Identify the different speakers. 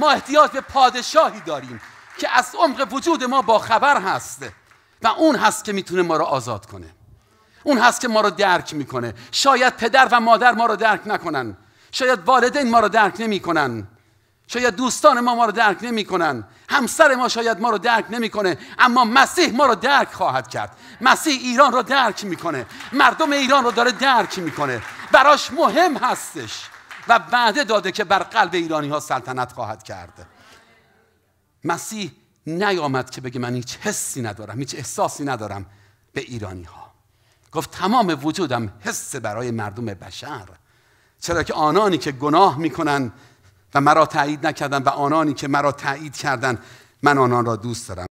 Speaker 1: ما احتیاج به پادشاهی داریم که از عمق وجود ما با خبر هست و اون هست که میتونه ما را آزاد کنه اون هست که ما رو درک میکنه شاید پدر و مادر ما رو درک نکنن شاید والدین ما رو درک نمیکنن شاید دوستان ما ما رو درک نمیکنن همسر ما شاید ما رو درک نمیکنه اما مسیح ما رو درک خواهد کرد مسیح ایران رو درک میکنه مردم ایران رو داره درک میکنه براش مهم هستش و وعده داده که بر قلب ایرانی ها سلطنت خواهد کرد مسیح نیامد که بگه من هیچ حسی ندارم هیچ احساسی ندارم به ایرانی ها گفت تمام وجودم حس برای مردم بشر چرا که آنانی که گناه میکنن و مرا تایید نکردن و آنانی که مرا تایید کردن من آنان را دوست دارم